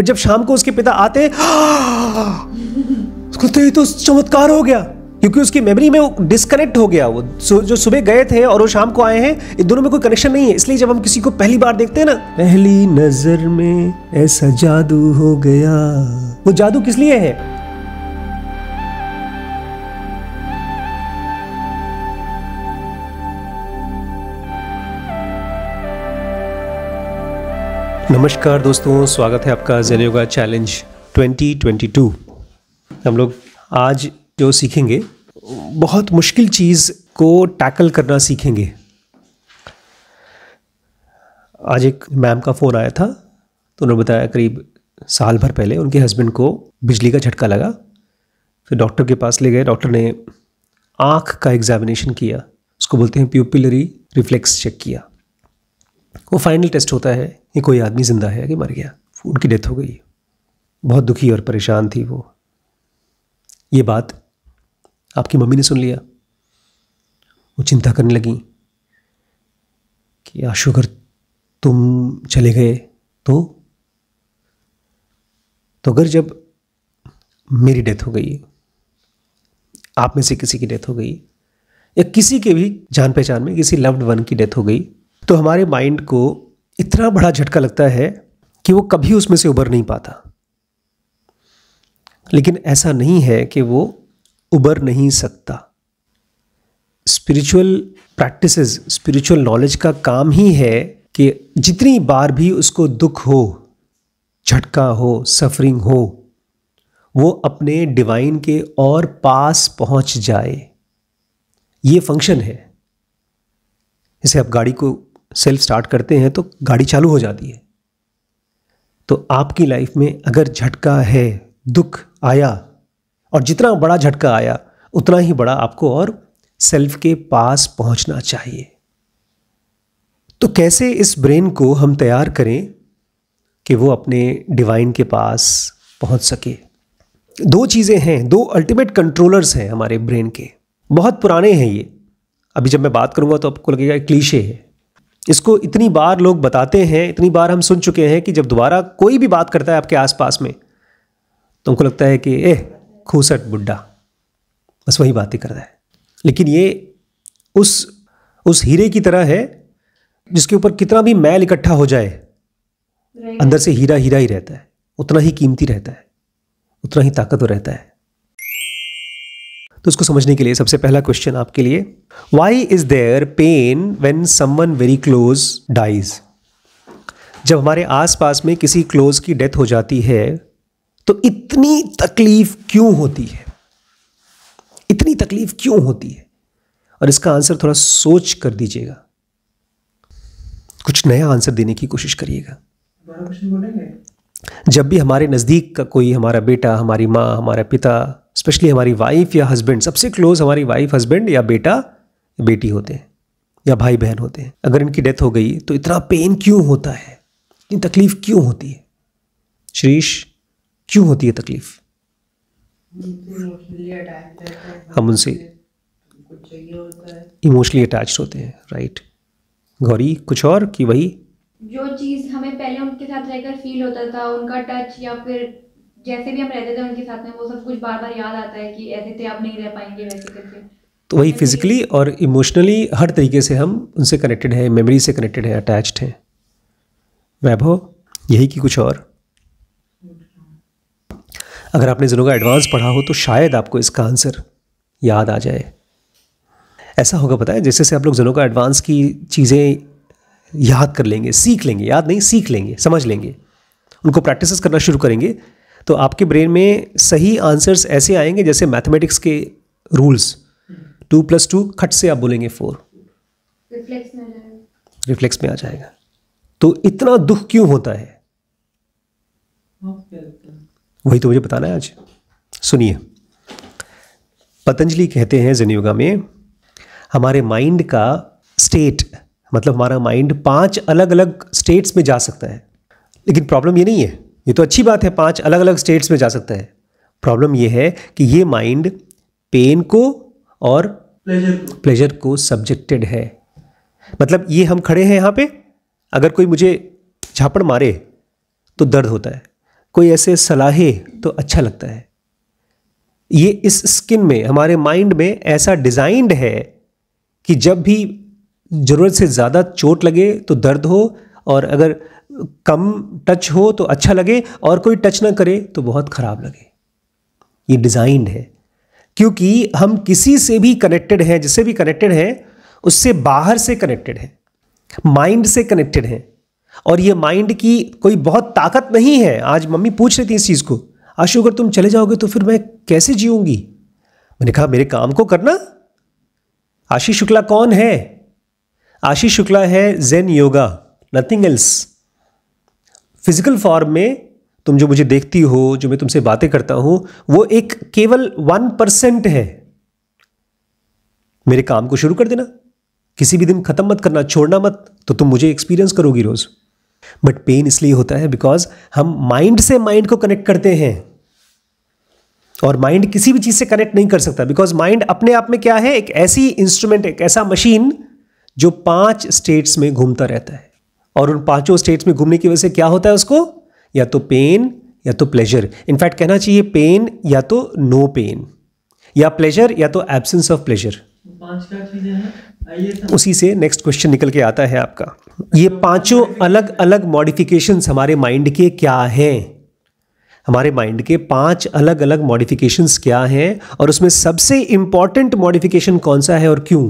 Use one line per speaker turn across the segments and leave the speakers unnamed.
पर जब शाम को उसके पिता आते उसको तो, तो चमत्कार हो गया क्योंकि उसकी मेमोरी में वो डिस्कनेक्ट हो गया वो जो सुबह गए थे और वो शाम को आए हैं इन दोनों में कोई कनेक्शन नहीं है इसलिए जब हम किसी को पहली बार देखते हैं ना पहली नजर में ऐसा जादू हो गया वो जादू किस लिए है नमस्कार दोस्तों स्वागत है आपका जेन योगा चैलेंज 2022 हम लोग आज जो सीखेंगे बहुत मुश्किल चीज़ को टैकल करना सीखेंगे आज एक मैम का फ़ोन आया था तो उन्होंने बताया करीब साल भर पहले उनके हस्बैंड को बिजली का झटका लगा फिर डॉक्टर के पास ले गए डॉक्टर ने आँख का एग्जामिनेशन किया उसको बोलते हैं प्यूपिलरी रिफ्लेक्स चेक किया वो फाइनल टेस्ट होता है ये कोई आदमी जिंदा है कि मर गया उनकी डेथ हो गई बहुत दुखी और परेशान थी वो ये बात आपकी मम्मी ने सुन लिया वो चिंता करने लगी कि आशु अगर तुम चले गए तो तो अगर जब मेरी डेथ हो गई आप में से किसी की डेथ हो गई या किसी के भी जान पहचान में किसी लव्ड वन की डेथ हो गई तो हमारे माइंड को इतना बड़ा झटका लगता है कि वो कभी उसमें से उबर नहीं पाता लेकिन ऐसा नहीं है कि वो उबर नहीं सकता स्पिरिचुअल प्रैक्टिस स्पिरिचुअल नॉलेज का काम ही है कि जितनी बार भी उसको दुख हो झटका हो सफरिंग हो वो अपने डिवाइन के और पास पहुंच जाए ये फंक्शन है जैसे आप गाड़ी को सेल्फ स्टार्ट करते हैं तो गाड़ी चालू हो जाती है तो आपकी लाइफ में अगर झटका है दुख आया और जितना बड़ा झटका आया उतना ही बड़ा आपको और सेल्फ के पास पहुंचना चाहिए तो कैसे इस ब्रेन को हम तैयार करें कि वो अपने डिवाइन के पास पहुंच सके दो चीज़ें हैं दो अल्टीमेट कंट्रोलर्स हैं हमारे ब्रेन के बहुत पुराने हैं ये अभी जब मैं बात करूंगा तो आपको लगेगा क्लीशे है इसको इतनी बार लोग बताते हैं इतनी बार हम सुन चुके हैं कि जब दोबारा कोई भी बात करता है आपके आसपास में तो उनको लगता है कि ए खूसट बुड्ढा बस वही बातें करता है लेकिन ये उस उस हीरे की तरह है जिसके ऊपर कितना भी मैल इकट्ठा हो जाए अंदर से हीरा हीरा ही रहता है उतना ही कीमती रहता है उतना ही ताकतवर रहता है तो उसको समझने के लिए सबसे पहला क्वेश्चन आपके लिए why is there pain when someone very close dies जब हमारे आसपास में किसी क्लोज की डेथ हो जाती है तो इतनी तकलीफ क्यों होती है इतनी तकलीफ क्यों होती है और इसका आंसर थोड़ा सोच कर दीजिएगा कुछ नया आंसर देने की कोशिश करिएगा जब भी हमारे नज़दीक का कोई हमारा बेटा हमारी माँ हमारा पिता स्पेशली हमारी वाइफ या हस्बैंड सबसे क्लोज हमारी वाइफ हस्बैंड या बेटा बेटी होते हैं या भाई बहन होते हैं अगर इनकी डेथ हो गई तो इतना पेन क्यों होता है इतनी तकलीफ क्यों होती है श्रीश क्यों होती है तकलीफ हम उनसे इमोशनली अटैच होते हैं राइट गौरी कुछ और कि वही जो चीज़ हमें पहले उनके साथ रहकर फील होता था उनका टच या फिर जैसे भी हम रहते थे उनके साथ में वो सब कुछ बार बार याद आता है कि ऐसे थे आप नहीं रह पाएंगे वैसे करके तो वही फिजिकली और इमोशनली हर तरीके से हम उनसे कनेक्टेड हैं मेमोरी से कनेक्टेड हैं अटैच्ड हैं वैभव यही कि कुछ और अगर आपने जिनों का एडवांस पढ़ा हो तो शायद आपको इसका आंसर याद आ जाए ऐसा होगा पता है जैसे से आप लोग जिनों का एडवांस की चीज़ें याद कर लेंगे सीख लेंगे याद नहीं सीख लेंगे समझ लेंगे उनको प्रैक्टिस करना शुरू करेंगे तो आपके ब्रेन में सही आंसर्स ऐसे आएंगे जैसे मैथमेटिक्स के रूल्स टू प्लस टू खट से आप बोलेंगे फोर रिफ्लेक्स में आ जाएगा तो इतना दुख क्यों हाँ, होता है वही तो मुझे बताना है आज सुनिए पतंजलि कहते हैं जनयुगा में हमारे माइंड का स्टेट मतलब हमारा माइंड पांच अलग अलग स्टेट्स में जा सकता है लेकिन प्रॉब्लम ये नहीं है ये तो अच्छी बात है पांच अलग अलग स्टेट्स में जा सकता है प्रॉब्लम ये है कि ये माइंड पेन को और प्लेजर को सब्जेक्टेड है मतलब ये हम खड़े हैं यहाँ पे अगर कोई मुझे झापड़ मारे तो दर्द होता है कोई ऐसे सलाहे तो अच्छा लगता है ये इस स्किन में हमारे माइंड में ऐसा डिजाइंड है कि जब भी ज़रूरत से ज़्यादा चोट लगे तो दर्द हो और अगर कम टच हो तो अच्छा लगे और कोई टच ना करे तो बहुत ख़राब लगे ये डिज़ाइन है क्योंकि हम किसी से भी कनेक्टेड हैं जिससे भी कनेक्टेड हैं उससे बाहर से कनेक्टेड हैं माइंड से कनेक्टेड हैं और ये माइंड की कोई बहुत ताकत नहीं है आज मम्मी पूछ रही थी इस चीज़ को आशु अगर तुम चले जाओगे तो फिर मैं कैसे जीऊंगी मैंने कहा मेरे काम को करना आशीष शुक्ला कौन है आशीष शुक्ला है Zen yoga nothing else physical form में तुम जो मुझे देखती हो जो मैं तुमसे बातें करता हूं वो एक केवल वन परसेंट है मेरे काम को शुरू कर देना किसी भी दिन खत्म मत करना छोड़ना मत तो तुम मुझे एक्सपीरियंस करोगी रोज बट पेन इसलिए होता है बिकॉज हम माइंड से माइंड को कनेक्ट करते हैं और माइंड किसी भी चीज से कनेक्ट नहीं कर सकता बिकॉज माइंड अपने आप में क्या है एक ऐसी इंस्ट्रूमेंट एक ऐसा मशीन जो पांच स्टेट्स में घूमता रहता है और उन पांचों स्टेट्स में घूमने की वजह से क्या होता है उसको या तो पेन या तो प्लेजर इनफैक्ट कहना चाहिए पेन या तो नो पेन या प्लेजर या तो एब्सेंस ऑफ प्लेजर उसी से नेक्स्ट क्वेश्चन निकल के आता है आपका ये पांचों अलग अलग मॉडिफिकेशन हमारे माइंड के क्या हैं हमारे माइंड के पांच अलग अलग मॉडिफिकेशंस क्या हैं और उसमें सबसे इंपॉर्टेंट मॉडिफिकेशन कौन सा है और क्यों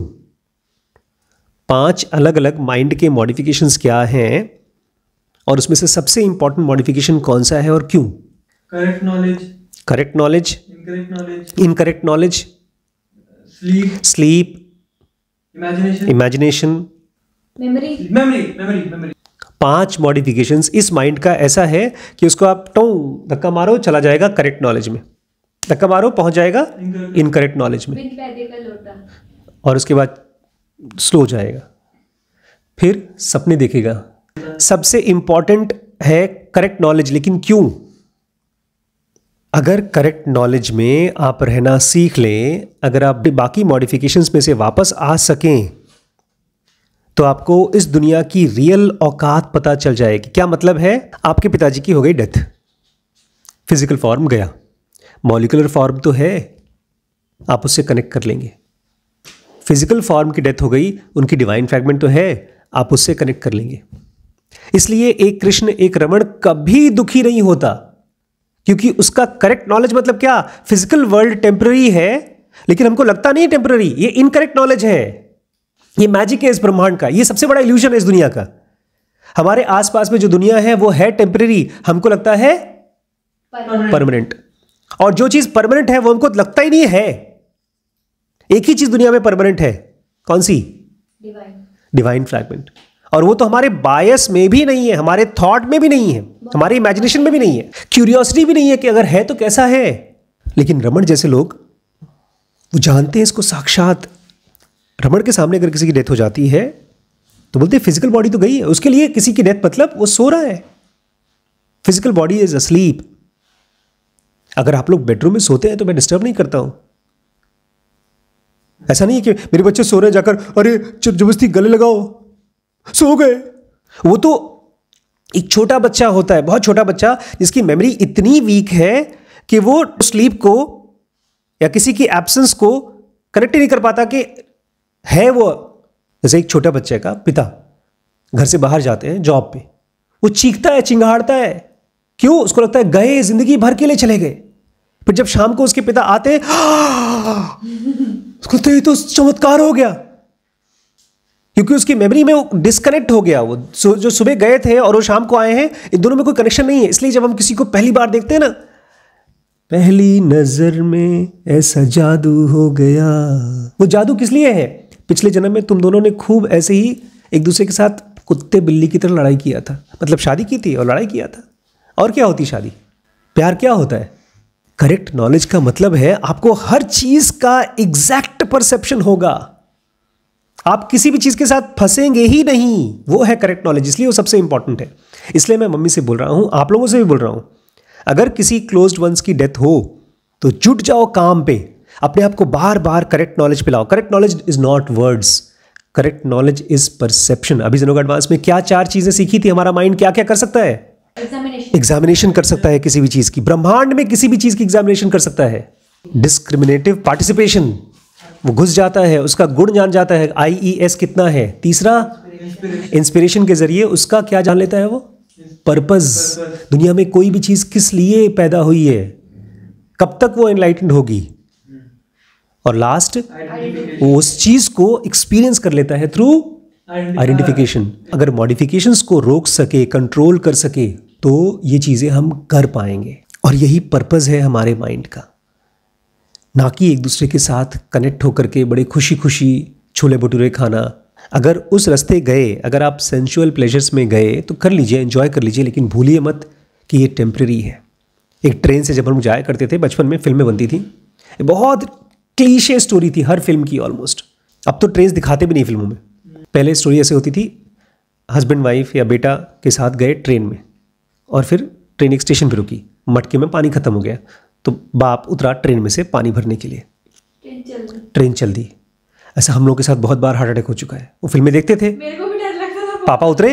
पांच अलग अलग माइंड के मॉडिफिकेशंस क्या हैं और उसमें से सबसे इंपॉर्टेंट मॉडिफिकेशन कौन सा है और क्यों correct knowledge correct knowledge incorrect knowledge sleep imagination पांच मॉडिफिकेशंस इस माइंड का ऐसा है कि उसको आप टों धक्का मारो चला जाएगा करेक्ट नॉलेज में धक्का मारो पहुंच जाएगा इनकरेक्ट नॉलेज में और उसके बाद स्लो हो जाएगा फिर सपने देखेगा सबसे इंपॉर्टेंट है करेक्ट नॉलेज लेकिन क्यों अगर करेक्ट नॉलेज में आप रहना सीख लें अगर आप बाकी मॉडिफिकेशंस में से वापस आ सकें तो आपको इस दुनिया की रियल औकात पता चल जाएगी क्या मतलब है आपके पिताजी की हो गई डेथ फिजिकल फॉर्म गया मॉलिकुलर फॉर्म तो है आप उससे कनेक्ट कर लेंगे फिजिकल फॉर्म की डेथ हो गई उनकी डिवाइन फ्रैगमेंट तो है आप उससे कनेक्ट कर लेंगे इसलिए एक कृष्ण एक रमण कभी दुखी नहीं होता क्योंकि उसका करेक्ट नॉलेज मतलब क्या फिजिकल वर्ल्ड टेम्पररी है लेकिन हमको लगता नहीं है ये इनकरेक्ट नॉलेज है ये मैजिक है इस ब्रह्मांड का ये सबसे बड़ा इल्यूजन है इस दुनिया का हमारे आसपास में जो दुनिया है वो है टेम्पररी हमको लगता है परमानेंट और जो चीज परमानेंट है वो हमको लगता ही नहीं है एक ही चीज दुनिया में परमानेंट है कौन सी डिवाइन फ्रैगमेंट और वो तो हमारे बायस में भी नहीं है हमारे थॉट में भी नहीं है हमारे इमेजिनेशन में भी नहीं है क्यूरियोसिटी भी नहीं है कि अगर है तो कैसा है लेकिन रमन जैसे लोग वो जानते हैं इसको साक्षात रमन के सामने अगर किसी की डेथ हो जाती है तो बोलते हैं फिजिकल बॉडी तो गई है उसके लिए किसी की डेथ मतलब वो सो रहा है फिजिकल बॉडी इज अस्लीप अगर आप लोग बेडरूम में सोते हैं तो मैं डिस्टर्ब नहीं करता हूं ऐसा नहीं है कि मेरे बच्चे सो रहे जाकर अरे जबरदस्ती गले लगाओ सो गए वो तो एक छोटा बच्चा होता है बहुत छोटा बच्चा जिसकी मेमोरी इतनी वीक है कि वो स्लीप को या किसी की एब्सेंस को कनेक्ट नहीं कर पाता कि है वो जैसे एक छोटा बच्चे का पिता घर से बाहर जाते हैं जॉब पे वो चीखता है चिंगाड़ता है क्यों उसको लगता है गए जिंदगी भर के लिए चले गए फिर जब शाम को उसके पिता आते तो ये तो चमत्कार हो गया क्योंकि उसकी मेमोरी में डिस्कनेक्ट हो गया वो जो सुबह गए थे और वो शाम को आए हैं इन दोनों में कोई कनेक्शन नहीं है इसलिए जब हम किसी को पहली बार देखते हैं ना पहली नजर में ऐसा जादू हो गया वो जादू किस लिए है पिछले जन्म में तुम दोनों ने खूब ऐसे ही एक दूसरे के साथ कुत्ते बिल्ली की तरह लड़ाई किया था मतलब शादी की थी और लड़ाई किया था और क्या होती शादी प्यार क्या होता है करेक्ट नॉलेज का मतलब है आपको हर चीज का एग्जैक्ट परसेप्शन होगा आप किसी भी चीज के साथ फंसेंगे ही नहीं वो है करेक्ट नॉलेज इसलिए वो सबसे इंपॉर्टेंट है इसलिए मैं मम्मी से बोल रहा हूं आप लोगों से भी बोल रहा हूं अगर किसी क्लोज वंस की डेथ हो तो जुट जाओ काम पे अपने आप को बार बार करेक्ट नॉलेज पिलाओ correct knowledge is not words correct knowledge is perception अभी जनोग एडवांस में क्या चार चीजें सीखी थी हमारा माइंड क्या क्या कर सकता है एग्जामिनेशन कर सकता है किसी भी चीज़ की ब्रह्मांड में किसी भी चीज़ की एग्जामिनेशन कर सकता है डिस्क्रिमिनेटिव पार्टिसिपेशन वो घुस जाता है उसका गुण जान जाता है आईईएस e कितना है तीसरा इंस्पिरेशन के जरिए उसका क्या जान लेता है वो पर्पज दुनिया में कोई भी चीज़ किस लिए पैदा हुई है कब तक वो एनलाइटेंड होगी और लास्ट वो उस चीज़ को एक्सपीरियंस कर लेता है थ्रू आइडेंटिफिकेशन अगर मॉडिफिकेशंस को रोक सके कंट्रोल कर सके तो ये चीज़ें हम कर पाएंगे और यही पर्पज़ है हमारे माइंड का ना कि एक दूसरे के साथ कनेक्ट होकर के बड़े खुशी खुशी छोले भटूरे खाना अगर उस रास्ते गए अगर आप सेंशुअल प्लेजर्स में गए तो कर लीजिए एंजॉय कर लीजिए लेकिन भूलिए मत कि ये टेम्प्रेरी है एक ट्रेन से जब हम जाया करते थे बचपन में फिल्में बनती थी बहुत क्लीशे स्टोरी थी हर फिल्म की ऑलमोस्ट अब तो ट्रेन दिखाते भी नहीं फिल्मों में पहले स्टोरी ऐसे होती थी हस्बैंड वाइफ या बेटा के साथ गए ट्रेन में और फिर ट्रेन एक स्टेशन पर रुकी मटके में पानी खत्म हो गया तो बाप उतरा ट्रेन में से पानी भरने के लिए ट्रेन चल दी ऐसा हम लोग के साथ बहुत बार हार्ट अटैक हो चुका है वो फिल्में देखते थे मेरे को भी डर लगता था पापा उतरे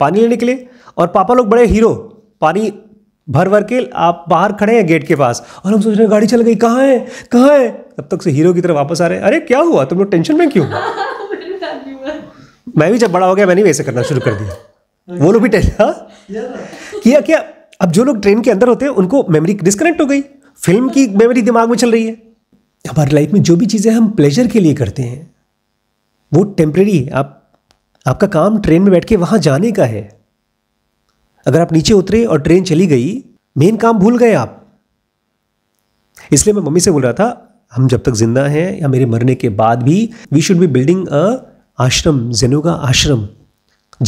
पानी लेने के लिए और पापा लोग बड़े हीरो पानी भर भर के आप बाहर खड़े हैं गेट के पास और हम सोच रहे हैं गाड़ी चल गई कहाँ है कहाँ है तब तक से हीरो की तरफ वापस आ रहे हैं अरे क्या हुआ तुम लोग टेंशन में क्यों मैं भी जब बड़ा हो गया मैंने भी ऐसे करना शुरू कर दिया वो लोग भी टेंशन हाँ? किया क्या अब जो लोग ट्रेन के अंदर होते हैं उनको मेमोरी डिस्कनेक्ट हो गई फिल्म की मेमोरी दिमाग में चल रही है हमारी लाइफ में जो भी चीज़ें हम प्लेजर के लिए करते हैं वो टेम्प्रेरी है आप आपका काम ट्रेन में बैठ के वहाँ जाने का है अगर आप नीचे उतरे और ट्रेन चली गई मेन काम भूल गए आप इसलिए मैं मम्मी से बोल रहा था हम जब तक जिंदा हैं या मेरे मरने के बाद भी we should be building a ashram जेनो आश्रम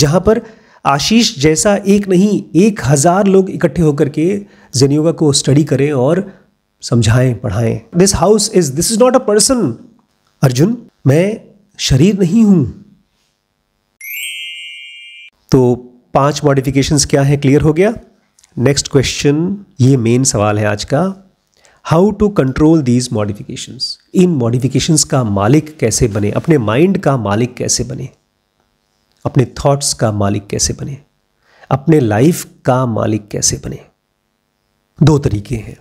जहाँ पर आशीष जैसा एक नहीं एक हज़ार लोग इकट्ठे होकर के जेन योगा को स्टडी करें और समझाएं पढ़ाएं this house is this is not a person Arjun मैं शरीर नहीं हूं तो पांच मॉडिफिकेशंस क्या है क्लियर हो गया नेक्स्ट क्वेश्चन ये मेन सवाल है आज का how to control these modifications इन मॉडिफिकेशंस का मालिक कैसे बने अपने माइंड का मालिक कैसे बने अपने थॉट्स का मालिक कैसे बने अपने लाइफ का मालिक कैसे बने दो तरीके हैं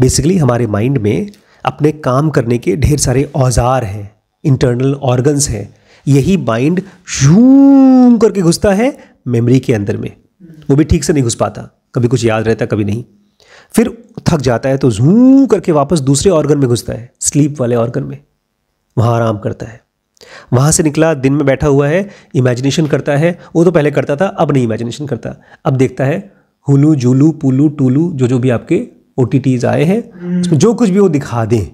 बेसिकली हमारे माइंड में अपने काम करने के ढेर सारे औजार हैं इंटरनल ऑर्गन्स हैं यही माइंड झूम करके घुसता है मेमोरी के अंदर में वो भी ठीक से नहीं घुस पाता कभी कुछ याद रहता कभी नहीं फिर थक जाता है तो झूम करके वापस दूसरे ऑर्गन में घुसता है स्लीप वाले ऑर्गन में वहाँ आराम करता है वहाँ से निकला दिन में बैठा हुआ है इमेजिनेशन करता है वो तो पहले करता था अब नहीं इमेजिनेशन करता अब देखता है हुलू जुलू पुलू टूलू जो जो भी आपके ओ आए हैं हम्म। उसमें जो कुछ भी वो दिखा दें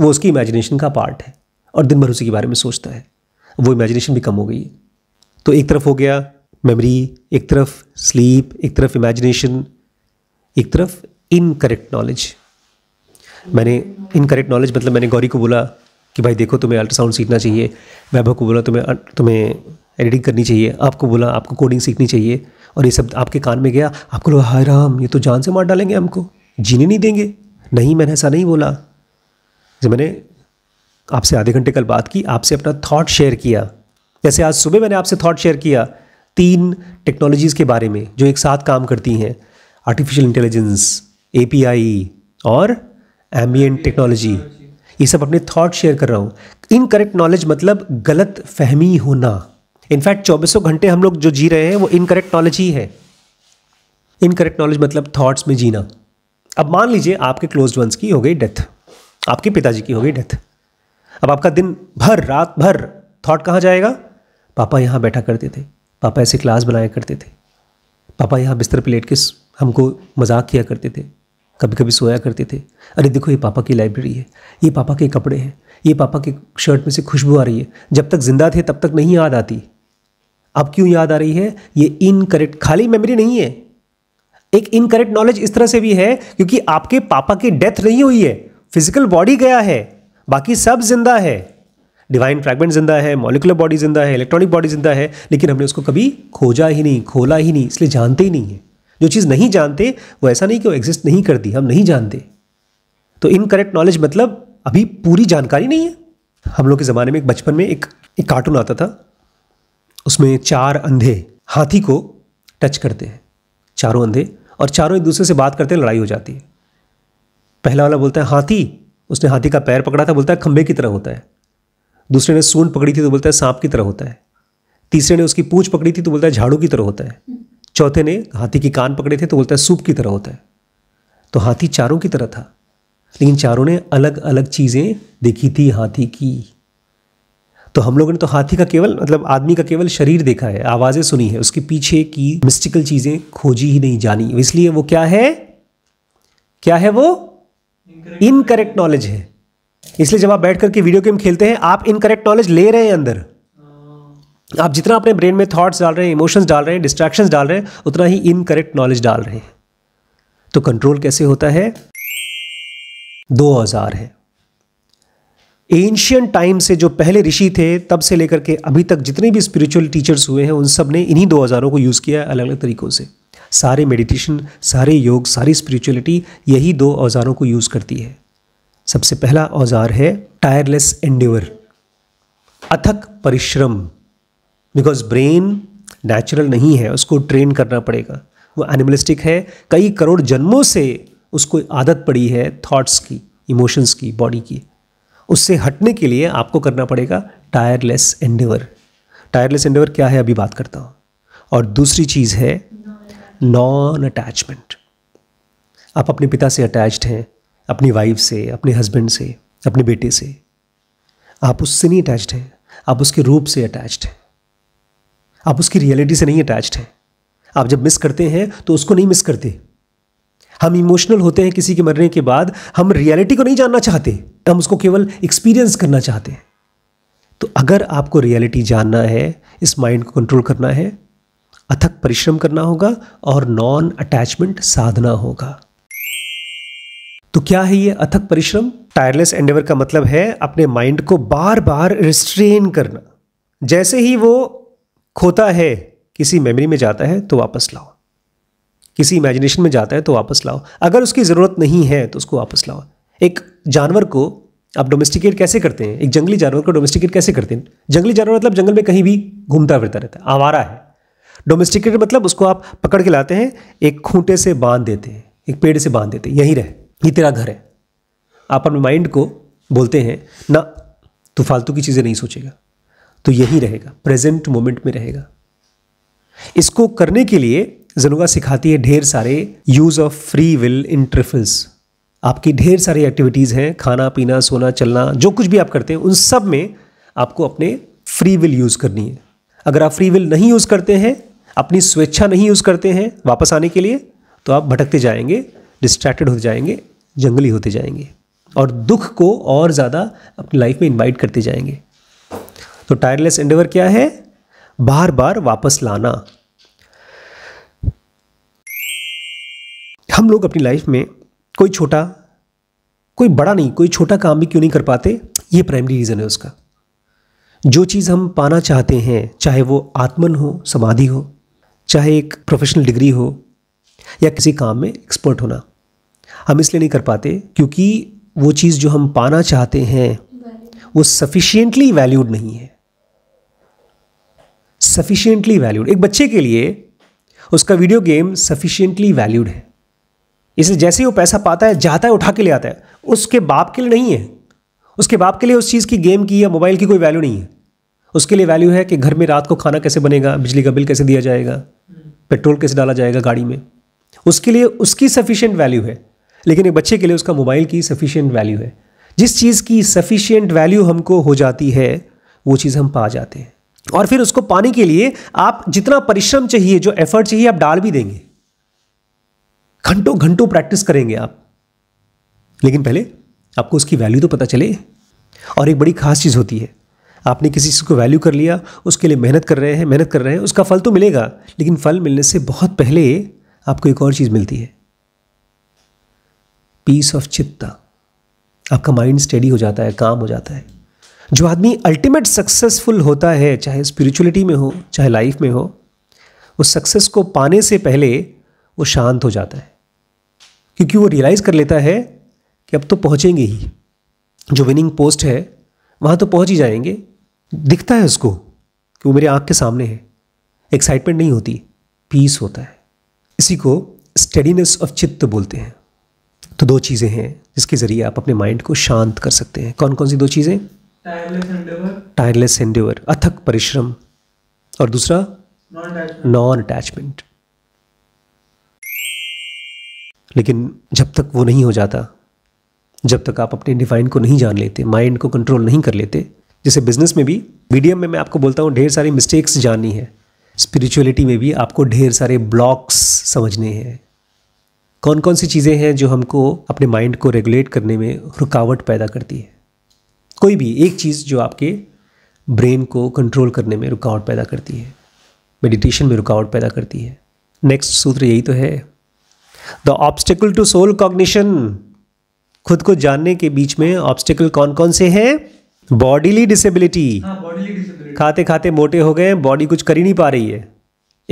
वो उसकी इमेजिनेशन का पार्ट है और दिन भर उसी के बारे में सोचता है वो इमेजिनेशन भी कम हो गई है तो एक तरफ हो गया मेमोरी एक तरफ स्लीप एक तरफ इमेजिनेशन एक तरफ इनकरेक्ट नॉलेज मैंने इनकरेक्ट नॉलेज मतलब मैंने गौरी को बोला कि भाई देखो तुम्हें अल्ट्रासाउंड सीखना चाहिए वैभव को बोला तुम्हें तुम्हें एडिटिंग करनी चाहिए आपको बोला आपको कोडिंग सीखनी चाहिए और ये सब आपके कान में गया आपको बोला हाय राम ये तो जान से मार डालेंगे हमको जीने नहीं देंगे नहीं मैंने ऐसा नहीं बोला जब मैंने आपसे आधे घंटे कल बात की आपसे अपना थाट शेयर किया जैसे आज सुबह मैंने आपसे थाट शेयर किया तीन टेक्नोलॉजीज़ के बारे में जो एक साथ काम करती हैं आर्टिफिशियल इंटेलिजेंस ए और एम्बियन टेक्नोलॉजी ये सब अपने थॉट शेयर कर रहा हूँ इनकरेक्ट नॉलेज मतलब गलत फहमी होना इनफैक्ट चौबीसों घंटे हम लोग जो जी रहे हैं वो इनकरेक्ट नॉलेज ही है इनकरेक्ट नॉलेज मतलब थॉट्स में जीना अब मान लीजिए आपके क्लोज वंस की हो गई डेथ आपके पिताजी की हो गई डेथ अब आपका दिन भर रात भर थॉट कहाँ जाएगा पापा यहाँ बैठा करते थे पापा ऐसे क्लास बनाया करते थे पापा यहाँ बिस्तर प्लेट लेट के हमको मजाक किया करते थे कभी कभी सोया करते थे अरे देखो ये पापा की लाइब्रेरी है ये पापा के कपड़े हैं ये पापा के शर्ट में से खुशबू आ रही है जब तक जिंदा थे तब तक नहीं याद आती अब क्यों याद आ रही है ये इनकरेक्ट खाली मेमोरी नहीं है एक इनकरेक्ट नॉलेज इस तरह से भी है क्योंकि आपके पापा की डेथ नहीं हुई है फिजिकल बॉडी गया है बाकी सब जिंदा है डिवाइन फ्रैगमेंट जिंदा है मॉलिकुलर बॉडी जिंदा है इलेक्ट्रॉनिक बॉडी जिंदा है लेकिन हमने उसको कभी खोजा ही नहीं खोला ही नहीं इसलिए जानते ही नहीं है जो चीज़ नहीं जानते वो ऐसा नहीं कि वो एग्जिस्ट नहीं करती हम नहीं जानते तो इनकरेक्ट नॉलेज मतलब अभी पूरी जानकारी नहीं है हम लोग के ज़माने में एक बचपन में एक एक कार्टून आता था उसमें चार अंधे हाथी को टच करते हैं चारों अंधे और चारों एक दूसरे से बात करते हैं लड़ाई हो जाती है पहला वाला बोलता है हाथी उसने हाथी का पैर पकड़ा था बोलता है खंबे की तरह होता है दूसरे ने सूंड पकड़ी थी तो बोलता है सांप की तरह होता है तीसरे ने उसकी पूछ पकड़ी थी तो बोलता है झाड़ू की तरह होता है चौथे ने हाथी के कान पकड़े थे तो बोलता है सूप की तरह होता है तो हाथी चारों की तरह था लेकिन चारों ने अलग अलग चीज़ें देखी थी हाथी की तो हम लोगों ने तो हाथी का केवल मतलब आदमी का केवल शरीर देखा है आवाज़ें सुनी है उसके पीछे की मिस्टिकल चीज़ें खोजी ही नहीं जानी तो इसलिए वो क्या है क्या है वो इनकरेक्ट नॉलेज है इसलिए जब आप बैठ करके वीडियो गेम खेलते हैं आप इनकरेक्ट नॉलेज ले रहे हैं अंदर आप जितना अपने ब्रेन में थॉट्स डाल रहे हैं इमोशंस डाल रहे हैं डिस्ट्रैक्शंस डाल रहे हैं उतना ही इनकरेक्ट नॉलेज डाल रहे हैं तो कंट्रोल कैसे होता है दो औजार है एंशियन टाइम से जो पहले ऋषि थे तब से लेकर के अभी तक जितने भी स्पिरिचुअल टीचर्स हुए हैं उन सब ने इन्हीं दो औजारों को यूज़ किया अलग अलग तरीक़ों से सारे मेडिटेशन सारे योग सारी स्पिरिचुअलिटी यही दो औजारों को यूज़ करती है सबसे पहला औजार है टायरलेस एंडेवर अथक परिश्रम बिकॉज ब्रेन नेचुरल नहीं है उसको ट्रेन करना पड़ेगा वो एनिमलिस्टिक है कई करोड़ जन्मों से उसको आदत पड़ी है थॉट्स की इमोशंस की बॉडी की उससे हटने के लिए आपको करना पड़ेगा टायरलेस एंडेवर टायरलेस एंडेवर क्या है अभी बात करता हूँ और दूसरी चीज़ है नॉन अटैचमेंट आप अपने पिता से अटैच्ड हैं अपनी वाइफ से अपने हस्बैंड से अपने बेटे से आप उससे नहीं अटैच्ड हैं आप उसके रूप से अटैच्ड हैं आप उसकी रियलिटी से नहीं अटैच्ड हैं आप जब मिस करते हैं तो उसको नहीं मिस करते हम इमोशनल होते हैं किसी के मरने के बाद हम रियलिटी को नहीं जानना चाहते हम उसको केवल एक्सपीरियंस करना चाहते हैं तो अगर आपको रियलिटी जानना है इस माइंड को कंट्रोल करना है अथक परिश्रम करना होगा और नॉन अटैचमेंट साधना होगा तो क्या है ये अथक परिश्रम टायरलेस एंडेवर का मतलब है अपने माइंड को बार बार रिस्ट्रेन करना जैसे ही वो खोता है किसी मेमोरी में जाता है तो वापस लाओ किसी इमेजिनेशन में जाता है तो वापस लाओ अगर उसकी ज़रूरत नहीं है तो उसको वापस लाओ एक जानवर को आप डोमेस्टिकेट कैसे करते हैं एक जंगली जानवर को डोमेस्टिकेट कैसे करते हैं जंगली जानवर मतलब जंगल में कहीं भी घूमता फिरता रहता है आवारा है डोमेस्टिकेट मतलब उसको आप पकड़ के लाते हैं एक खूंटे से बांध देते हैं एक पेड़ से बांध देते हैं यहीं रहे ये तेरा घर है आप अपने माइंड को बोलते हैं ना तो फालतू की चीज़ें नहीं सोचेगा तो यही रहेगा प्रेजेंट मोमेंट में रहेगा इसको करने के लिए जनुगा सिखाती है ढेर सारे use of free will in trifles आपकी ढेर सारी एक्टिविटीज़ हैं खाना पीना सोना चलना जो कुछ भी आप करते हैं उन सब में आपको अपने फ्री विल यूज़ करनी है अगर आप फ्री विल नहीं यूज़ करते हैं अपनी स्वेच्छा नहीं यूज़ करते हैं वापस आने के लिए तो आप भटकते जाएंगे डिस्ट्रैक्टेड होते जाएंगे जंगली होते जाएंगे और दुख को और ज़्यादा अपनी लाइफ में इन्वाइट करते जाएंगे तो टायरलेस एंडेवर क्या है बार बार वापस लाना हम लोग अपनी लाइफ में कोई छोटा कोई बड़ा नहीं कोई छोटा काम भी क्यों नहीं कर पाते ये प्राइमरी रीज़न है उसका जो चीज़ हम पाना चाहते हैं चाहे वो आत्मन हो समाधि हो चाहे एक प्रोफेशनल डिग्री हो या किसी काम में एक्सपर्ट होना हम इसलिए नहीं कर पाते क्योंकि वो चीज़ जो हम पाना चाहते हैं वो सफिशियंटली वैल्यूड नहीं है सफिशियंटली वैल्यूड एक बच्चे के लिए उसका वीडियो गेम सफिशियंटली वैल्यूड है इसे जैसे ही वो पैसा पाता है जाता है उठा के ले आता है उसके बाप के लिए नहीं है उसके बाप के लिए उस चीज़ की गेम की या मोबाइल की कोई वैल्यू नहीं है उसके लिए वैल्यू है कि घर में रात को खाना कैसे बनेगा बिजली का बिल कैसे दिया जाएगा पेट्रोल कैसे डाला जाएगा गाड़ी में उसके लिए उसकी सफिशियंट वैल्यू है लेकिन एक बच्चे के लिए उसका मोबाइल की सफिशियंट वैल्यू है जिस चीज़ की सफिशियंट वैल्यू हमको हो जाती है वो चीज़ हम पा जाते हैं और फिर उसको पाने के लिए आप जितना परिश्रम चाहिए जो एफर्ट चाहिए आप डाल भी देंगे घंटों घंटों प्रैक्टिस करेंगे आप लेकिन पहले आपको उसकी वैल्यू तो पता चले और एक बड़ी खास चीज़ होती है आपने किसी चीज़ को वैल्यू कर लिया उसके लिए मेहनत कर रहे हैं मेहनत कर रहे हैं उसका फल तो मिलेगा लेकिन फल मिलने से बहुत पहले आपको एक और चीज़ मिलती है पीस ऑफ चित्ता आपका माइंड स्टेडी हो जाता है काम हो जाता है जो आदमी अल्टीमेट सक्सेसफुल होता है चाहे स्पिरिचुअलिटी में हो चाहे लाइफ में हो उस सक्सेस को पाने से पहले वो शांत हो जाता है क्योंकि वो रियलाइज़ कर लेता है कि अब तो पहुँचेंगे ही जो विनिंग पोस्ट है वहाँ तो पहुँच ही जाएंगे दिखता है उसको कि वो मेरे आँख के सामने है एक्साइटमेंट नहीं होती पीस होता है इसी को स्टडीनेस ऑफ चित्त बोलते हैं तो दो चीज़ें हैं जिसके ज़रिए आप अपने माइंड को शांत कर सकते हैं कौन कौन सी दो चीज़ें टायरलेस एंडेवर अथक परिश्रम और दूसरा नॉन अटैचमेंट लेकिन जब तक वो नहीं हो जाता जब तक आप अपने डिफाइन को नहीं जान लेते माइंड को कंट्रोल नहीं कर लेते जैसे बिजनेस में भी मीडियम में मैं आपको बोलता हूँ ढेर सारी मिस्टेक्स जाननी है स्पिरिचुअलिटी में भी आपको ढेर सारे ब्लॉक्स समझने हैं कौन कौन सी चीज़ें हैं जो हमको अपने माइंड को रेगुलेट करने में रुकावट पैदा करती है कोई भी एक चीज़ जो आपके ब्रेन को कंट्रोल करने में रुकावट पैदा करती है मेडिटेशन में रुकावट पैदा करती है नेक्स्ट सूत्र यही तो है the obstacle to soul cognition खुद को जानने के बीच में ऑब्स्टिकल कौन कौन से हैं बॉडीली डिसेबिलिटी हाँ, खाते खाते मोटे हो गए बॉडी कुछ कर ही नहीं पा रही है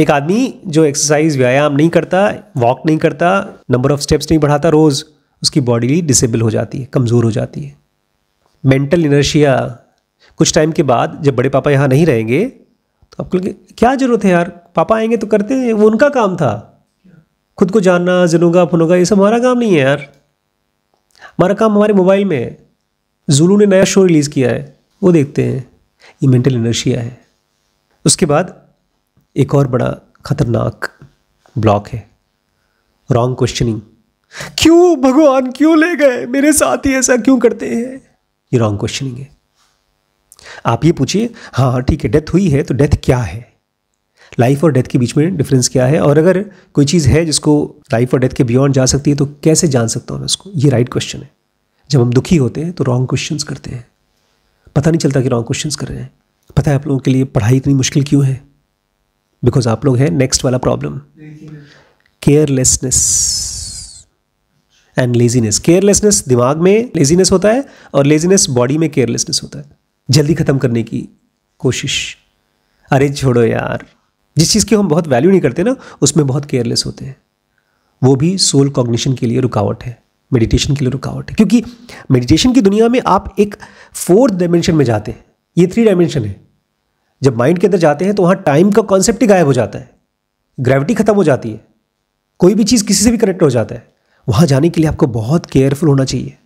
एक आदमी जो एक्सरसाइज व्यायाम नहीं करता वॉक नहीं करता नंबर ऑफ स्टेप्स नहीं बढ़ाता रोज़ उसकी बॉडी डिसेबल हो जाती है कमज़ोर हो जाती है मेंटल इनर्शिया कुछ टाइम के बाद जब बड़े पापा यहाँ नहीं रहेंगे तो आपको लगे क्या ज़रूरत है यार पापा आएंगे तो करते हैं वो उनका काम था खुद को जानना जुनूगा फुनूगा ये सब हमारा काम नहीं है यार हमारा काम हमारे मोबाइल में है जुलू ने नया शो रिलीज़ किया है वो देखते हैं ये मेंटल इनर्शिया है उसके बाद एक और बड़ा खतरनाक ब्लॉक है रॉन्ग क्वेश्चनिंग क्यों भगवान क्यों ले गए मेरे साथ ही ऐसा क्यों करते हैं ये रॉन्ग क्वेश्चनिंग है आप ये पूछिए हाँ ठीक है डेथ हुई है तो डेथ क्या है लाइफ और डेथ के बीच में डिफरेंस क्या है और अगर कोई चीज़ है जिसको लाइफ और डेथ के बियॉन्ड जा सकती है तो कैसे जान सकता हूँ मैं उसको ये राइट क्वेश्चन है जब हम दुखी होते हैं तो रॉन्ग क्वेश्चंस करते हैं पता नहीं चलता कि रॉन्ग क्वेश्चंस कर रहे हैं पता है आप लोगों के लिए पढ़ाई इतनी मुश्किल क्यों है बिकॉज आप लोग हैं नेक्स्ट वाला problem carelessness and laziness carelessness दिमाग में लेजीनेस होता है और लेजीनेस बॉडी में केयरलेसनेस होता है जल्दी ख़त्म करने की कोशिश अरे छोड़ो यार जिस चीज़ की हम बहुत वैल्यू नहीं करते ना उसमें बहुत केयरलेस होते हैं वो भी सोल कॉग्निशन के लिए रुकावट है मेडिटेशन के लिए रुकावट है क्योंकि मेडिटेशन की दुनिया में आप एक फोर्थ डायमेंशन में जाते हैं ये थ्री डायमेंशन है जब माइंड के अंदर जाते हैं तो वहाँ टाइम का कॉन्सेप्ट ही गायब हो जाता है ग्रेविटी खत्म हो जाती है कोई भी चीज़ किसी से भी कनेक्ट हो जाता है वहाँ जाने के लिए आपको बहुत केयरफुल होना चाहिए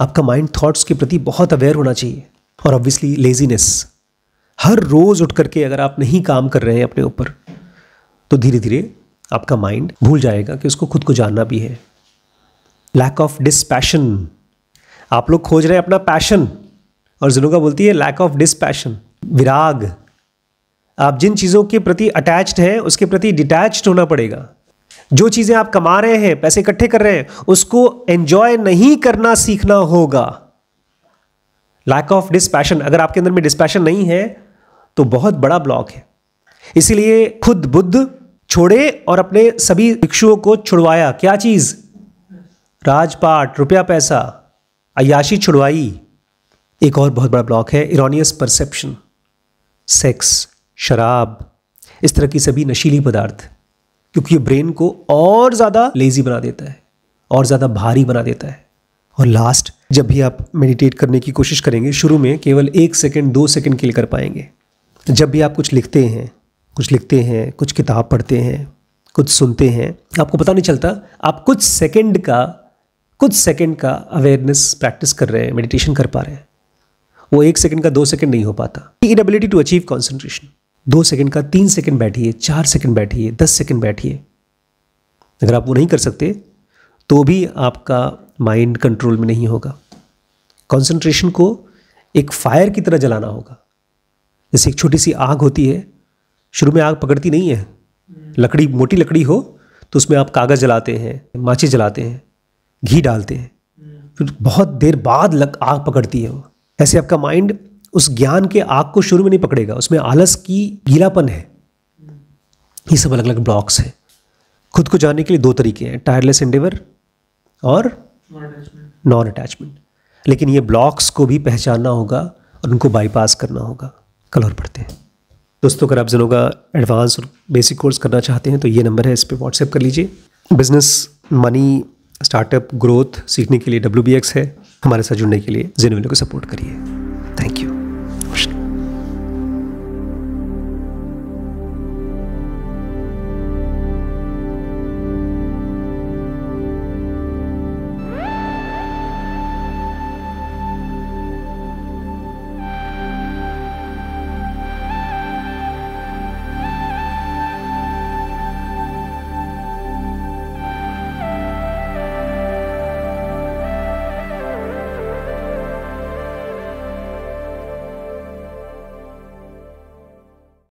आपका माइंड थॉट्स के प्रति बहुत अवेयर होना चाहिए और ऑब्वियसली लेजीनेस हर रोज़ उठ करके अगर आप नहीं काम कर रहे हैं अपने ऊपर तो धीरे धीरे आपका माइंड भूल जाएगा कि उसको खुद को जानना भी है लैक ऑफ डिस्पैशन आप लोग खोज रहे हैं अपना पैशन और जिनों का बोलती है लैक ऑफ डिस्पैशन विराग आप जिन चीज़ों के प्रति अटैच्ड हैं उसके प्रति डिटैच्ड होना पड़ेगा जो चीज़ें आप कमा रहे हैं पैसे इकट्ठे कर रहे हैं उसको एंजॉय नहीं करना सीखना होगा लैक ऑफ डिस्पैशन अगर आपके अंदर में डिस्पैशन नहीं है तो बहुत बड़ा ब्लॉक है इसीलिए खुद बुद्ध छोड़े और अपने सभी भिक्षुओं को छुड़वाया क्या चीज राजपाट रुपया पैसा अयाशी छुड़वाई एक और बहुत बड़ा ब्लॉक है इरोनियस परसेप्शन सेक्स शराब इस तरह की सभी नशीली पदार्थ क्योंकि ये ब्रेन को और ज़्यादा लेजी बना देता है और ज़्यादा भारी बना देता है और लास्ट जब भी आप मेडिटेट करने की कोशिश करेंगे शुरू में केवल एक सेकेंड दो सेकेंड के लिए कर पाएंगे तो जब भी आप कुछ लिखते हैं कुछ लिखते हैं कुछ किताब पढ़ते हैं कुछ सुनते हैं आपको पता नहीं चलता आप कुछ सेकेंड का कुछ सेकेंड का अवेयरनेस प्रैक्टिस कर रहे हैं मेडिटेशन कर पा रहे हैं वो एक सेकेंड का दो सेकेंड नहीं हो पाता एबिलिटी टू अचीव कॉन्सेंट्रेशन दो सेकंड का तीन सेकंड बैठिए चार सेकंड बैठिए दस सेकंड बैठिए अगर आप वो नहीं कर सकते तो भी आपका माइंड कंट्रोल में नहीं होगा कंसंट्रेशन को एक फायर की तरह जलाना होगा जैसे एक छोटी सी आग होती है शुरू में आग पकड़ती नहीं है लकड़ी मोटी लकड़ी हो तो उसमें आप कागज़ जलाते हैं माची जलाते हैं घी डालते हैं फिर बहुत देर बाद लग आग पकड़ती है वो ऐसे आपका माइंड उस ज्ञान के आग को शुरू में नहीं पकड़ेगा उसमें आलस की गीलापन है ये सब अलग अलग ब्लॉक्स हैं खुद को जानने के लिए दो तरीके हैं टायरलेस इंडेवर और नॉन अटैचमेंट लेकिन ये ब्लॉक्स को भी पहचानना होगा और उनको बाईपास करना होगा कल और पढ़ते हैं दोस्तों अगर आप जनों का एडवांस और बेसिक कोर्स करना चाहते हैं तो ये नंबर है इस पर व्हाट्सएप कर लीजिए बिजनेस मनी स्टार्टअप ग्रोथ सीखने के लिए डब्ल्यू है हमारे साथ जुड़ने के लिए जिनोवेलो को सपोर्ट करिए थैंक यू